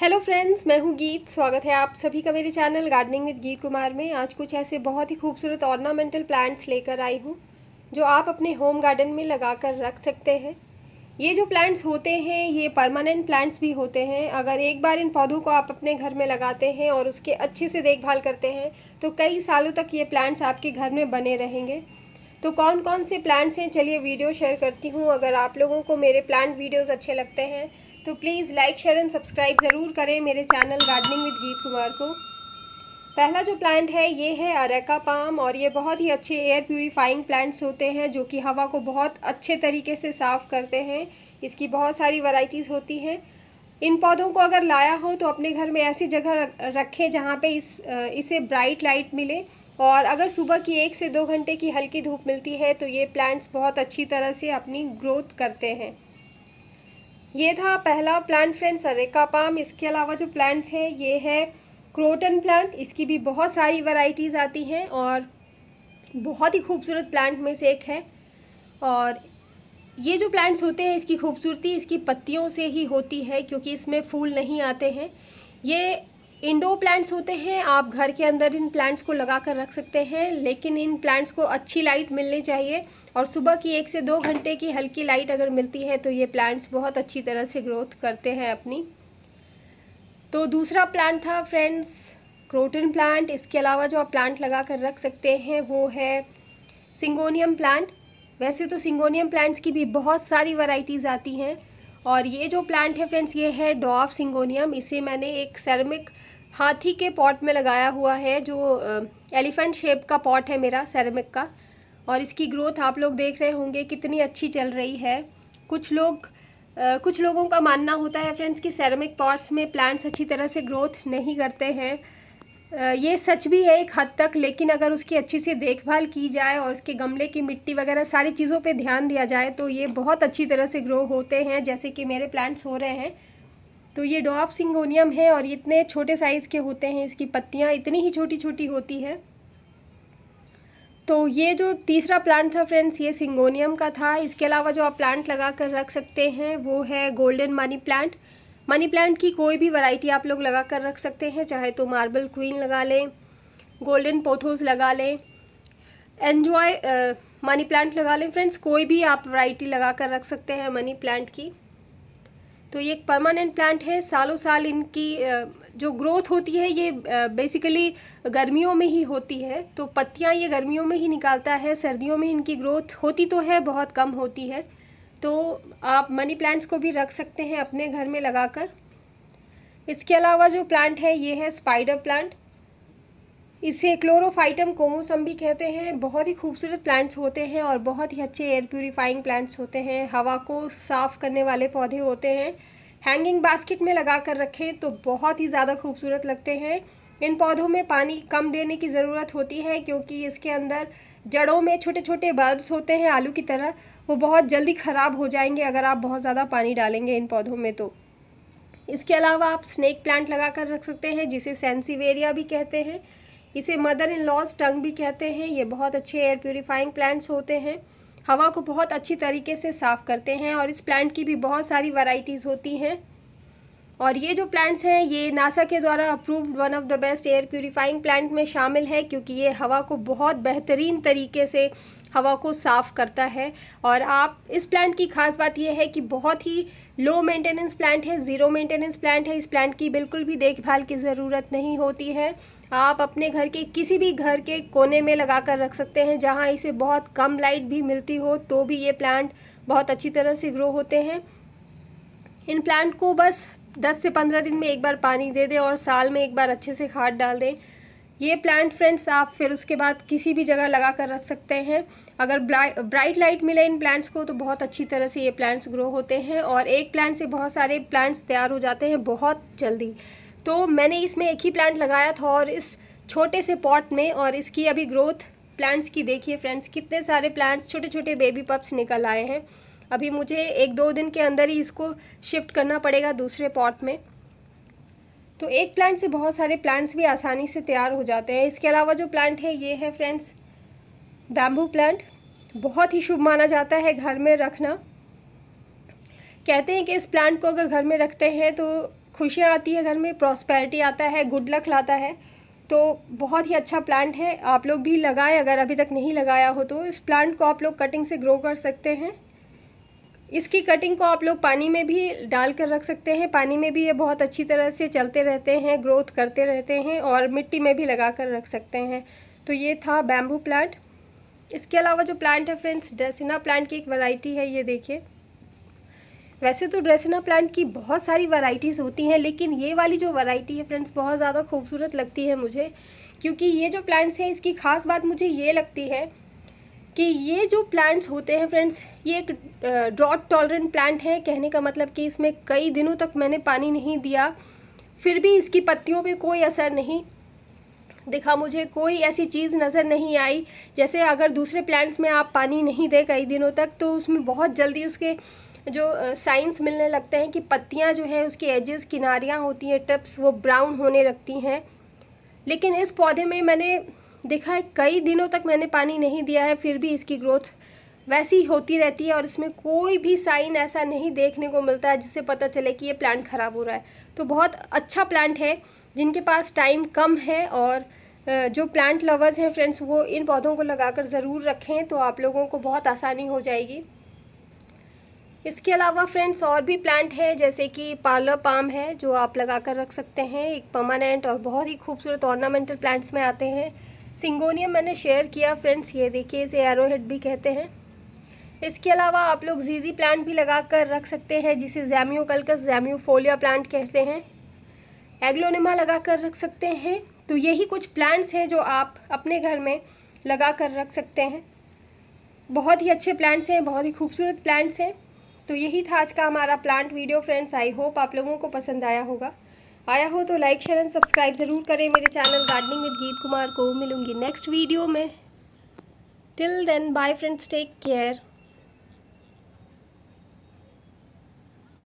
hello friends मैं हूं गीत स्वागत है आप सभी का मेरे चैनल गार्डनिंग विद गीत कुमार में आज कुछ ऐसे बहुत ही खूबसूरत ऑर्नामेंटल प्लांट्स लेकर आई हूं जो आप अपने होम गार्डन में लगा कर रख सकते हैं ये जो प्लांट्स होते हैं ये परमानेंट प्लांट्स भी होते हैं अगर एक बार इन पौधों को आप अपने घर में लगाते हैं और उसके अच्छे से देखभाल करते हैं तो कई सालों तक ये प्लांट्स आपके घर में बने रहेंगे तो कौन कौन से प्लांट्स हैं चलिए वीडियो शेयर करती हूँ अगर आप लोगों को मेरे प्लांट वीडियोज़ अच्छे लगते हैं तो please like share and subscribe ज़रूर करें मेरे चैनल गार्डनिंग विद गीत कुमार को पहला जो प्लांट है ये है अरेका पाम और ये बहुत ही अच्छे एयर प्योरीफाइंग प्लांट्स होते हैं जो कि हवा को बहुत अच्छे तरीके से साफ़ करते हैं इसकी बहुत सारी वराइटीज़ होती हैं इन पौधों को अगर लाया हो तो अपने घर में ऐसी जगह रखें जहाँ पे इस इसे ब्राइट लाइट मिले और अगर सुबह की एक से दो घंटे की हल्की धूप मिलती है तो ये प्लांट्स बहुत अच्छी तरह से अपनी ग्रोथ करते हैं ये था पहला प्लांट फ्रेंड सरेका पाम इसके अलावा जो प्लांट्स हैं ये है क्रोटन प्लांट इसकी भी बहुत सारी वैरायटीज़ आती हैं और बहुत ही खूबसूरत प्लांट में से एक है और ये जो प्लांट्स होते हैं इसकी खूबसूरती इसकी पत्तियों से ही होती है क्योंकि इसमें फूल नहीं आते हैं ये इंडोर प्लांट्स होते हैं आप घर के अंदर इन प्लांट्स को लगा कर रख सकते हैं लेकिन इन प्लांट्स को अच्छी लाइट मिलनी चाहिए और सुबह की एक से दो घंटे की हल्की लाइट अगर मिलती है तो ये प्लांट्स बहुत अच्छी तरह से ग्रोथ करते हैं अपनी तो दूसरा प्लांट था फ्रेंड्स क्रोटन प्लांट इसके अलावा जो आप प्लांट लगा कर रख सकते हैं वो है सिंगोनियम प्लांट वैसे तो सिंगोनियम प्लांट्स की भी बहुत सारी वैरायटीज़ आती हैं और ये जो प्लांट है फ्रेंड्स ये है डॉफ सिंगोनियम इसे मैंने एक सेरेमिक हाथी के पॉट में लगाया हुआ है जो एलिफेंट शेप का पॉट है मेरा सेरेमिक का और इसकी ग्रोथ आप लोग देख रहे होंगे कितनी अच्छी चल रही है कुछ लोग कुछ लोगों का मानना होता है फ्रेंड्स कि सेरेमिक पॉट्स में प्लांट्स अच्छी तरह से ग्रोथ नहीं करते हैं ये सच भी है एक हद तक लेकिन अगर उसकी अच्छी से देखभाल की जाए और उसके गमले की मिट्टी वगैरह सारी चीज़ों पे ध्यान दिया जाए तो ये बहुत अच्छी तरह से ग्रो होते हैं जैसे कि मेरे प्लांट्स हो रहे हैं तो ये डॉफ सिंगोनियम है और इतने छोटे साइज़ के होते हैं इसकी पत्तियाँ इतनी ही छोटी छोटी होती है तो ये जो तीसरा प्लांट था फ्रेंड्स ये सिंगोनियम का था इसके अलावा जो आप प्लांट लगा कर रख सकते हैं वो है golden money plant money plant की कोई भी वैरायटी आप लोग लगा कर रख सकते हैं चाहे तो मार्बल क्वीन लगा लें गोल्डन पोथोस लगा लें एन्जॉय मनी प्लांट लगा लें फ्रेंड्स कोई भी आप वैरायटी लगा कर रख सकते हैं मनी प्लांट की तो ये एक परमानेंट प्लांट है सालों साल इनकी जो ग्रोथ होती है ये बेसिकली गर्मियों में ही होती है तो पत्तियाँ ये गर्मियों में ही निकालता है सर्दियों में इनकी ग्रोथ होती तो है बहुत कम होती है तो आप मनी प्लांट्स को भी रख सकते हैं अपने घर में लगाकर इसके अलावा जो प्लांट है ये है स्पाइडर प्लांट इसे क्लोरोफाइटम कोमोसम भी कहते हैं बहुत ही खूबसूरत प्लांट्स होते हैं और बहुत ही अच्छे एयर प्योरीफाइंग प्लांट्स होते हैं हवा को साफ़ करने वाले पौधे होते हैं हैंगिंग बास्केट में लगा कर रखें तो बहुत ही ज़्यादा खूबसूरत लगते हैं इन पौधों में पानी कम देने की ज़रूरत होती है क्योंकि इसके अंदर जड़ों में छोटे छोटे बल्ब्स होते हैं आलू की तरह वो बहुत जल्दी ख़राब हो जाएंगे अगर आप बहुत ज़्यादा पानी डालेंगे इन पौधों में तो इसके अलावा आप स्नेक प्लांट लगा कर रख सकते हैं जिसे सेंसीवेरिया भी कहते हैं इसे मदर इन लॉज टंग भी कहते हैं ये बहुत अच्छे एयर प्योरीफाइंग प्लांट्स होते हैं हवा को बहुत अच्छी तरीके से साफ़ करते हैं और इस प्लांट की भी बहुत सारी वैरायटीज़ होती हैं और ये जो प्लांट्स हैं ये नासा के द्वारा approved one of the best air purifying plant में शामिल है क्योंकि ये हवा को बहुत बेहतरीन तरीके से हवा को साफ़ करता है और आप इस प्लांट की खास बात यह है कि बहुत ही लो मेंटेनेंस प्लांट है ज़ीरो मेंटेनेंस प्लांट है इस प्लांट की बिल्कुल भी देखभाल की ज़रूरत नहीं होती है आप अपने घर के किसी भी घर के कोने में लगा कर रख सकते हैं जहाँ इसे बहुत कम लाइट भी मिलती हो तो भी ये प्लांट बहुत अच्छी तरह से ग्रो होते हैं इन प्लांट को बस दस से पंद्रह दिन में एक बार पानी दे दें और साल में एक बार अच्छे से खाद डाल दें ये प्लांट फ्रेंड्स आप फिर उसके बाद किसी भी जगह लगा कर रख सकते हैं अगर ब्राइट लाइट मिले इन प्लांट्स को तो बहुत अच्छी तरह से ये प्लांट्स ग्रो होते हैं और एक प्लांट से बहुत सारे प्लांट्स तैयार हो जाते हैं बहुत जल्दी तो मैंने इसमें एक ही प्लांट लगाया था और इस छोटे से पॉट में और इसकी अभी ग्रोथ प्लांट्स की देखिए फ्रेंड्स कितने सारे प्लांट्स छोटे छोटे बेबी पप्स निकल आए हैं अभी मुझे एक दो दिन के अंदर ही इसको शिफ्ट करना पड़ेगा दूसरे पॉट में तो एक प्लांट से बहुत सारे प्लांट्स भी आसानी से तैयार हो जाते हैं इसके अलावा जो प्लांट है ये है फ्रेंड्स बैम्बू प्लांट बहुत ही शुभ माना जाता है घर में रखना कहते हैं कि इस प्लांट को अगर घर में रखते हैं तो खुशियाँ आती है घर में प्रॉस्पेरिटी आता है गुड लक लाता है तो बहुत ही अच्छा प्लांट है आप लोग भी लगाएं अगर अभी तक नहीं लगाया हो तो इस प्लांट को आप लोग कटिंग से ग्रो कर सकते हैं इसकी कटिंग को आप लोग पानी में भी डाल कर रख सकते हैं पानी में भी ये बहुत अच्छी तरह से चलते रहते हैं ग्रोथ करते रहते हैं और मिट्टी में भी लगा कर रख सकते हैं तो ये था बैम्बू प्लांट इसके अलावा जो प्लांट है फ्रेंड्स ड्रेसिना प्लांट की एक वैरायटी है ये देखिए वैसे तो ड्रेसिना प्लांट की बहुत सारी वैरायटीज़ होती हैं लेकिन ये वाली जो वैरायटी है फ्रेंड्स बहुत ज़्यादा खूबसूरत लगती है मुझे क्योंकि ये जो प्लांट्स हैं इसकी खास बात मुझे ये लगती है कि ये जो प्लांट्स होते हैं फ्रेंड्स ये एक ड्रॉट टॉलरेंट प्लांट है कहने का मतलब कि इसमें कई दिनों तक मैंने पानी नहीं दिया फिर भी इसकी पत्तियों पे कोई असर नहीं दिखा मुझे कोई ऐसी चीज़ नज़र नहीं आई जैसे अगर दूसरे प्लांट्स में आप पानी नहीं दें कई दिनों तक तो उसमें बहुत जल्दी उसके जो साइंस मिलने लगते हैं कि पत्तियां जो हैं उसकी एजेस किनारियां होती हैं टप्स वो ब्राउन होने लगती हैं लेकिन इस पौधे में मैंने देखा है कई दिनों तक मैंने पानी नहीं दिया है फिर भी इसकी ग्रोथ वैसी होती रहती है और इसमें कोई भी साइन ऐसा नहीं देखने को मिलता है जिससे पता चले कि ये प्लांट ख़राब हो रहा है तो बहुत अच्छा प्लांट है जिनके पास टाइम कम है और जो प्लांट लवर्स हैं फ्रेंड्स वो इन पौधों को लगाकर ज़रूर रखें तो आप लोगों को बहुत आसानी हो जाएगी इसके अलावा फ्रेंड्स और भी प्लांट है जैसे कि पार्लर पाम है जो आप लगा कर रख सकते हैं एक परमानेंट और बहुत ही खूबसूरत ऑर्नामेंटल प्लांट्स में आते हैं सिंगोनियम मैंने शेयर किया फ्रेंड्स ये देखिए इसे एरो हेड भी कहते हैं इसके अलावा आप लोग जीजी प्लांट भी लगा कर रख सकते हैं जिसे जैम्योकल्कस जैम्योफोलिया प्लांट कहते हैं एग्लोनिमा लगा कर रख सकते हैं तो यही कुछ प्लांट्स हैं जो आप अपने घर में लगा कर रख सकते हैं बहुत ही अच्छे प्लांट्स हैं बहुत ही खूबसूरत प्लांट्स हैं तो यही था आज का हमारा plant video friends I hope आप लोगों को पसंद आया होगा आया हो तो लाइक शेयर एंड सब्सक्राइब ज़रूर करें मेरे चैनल गार्डनिंग विद गीत कुमार को मिलूंगी नेक्स्ट वीडियो में till then bye friends take care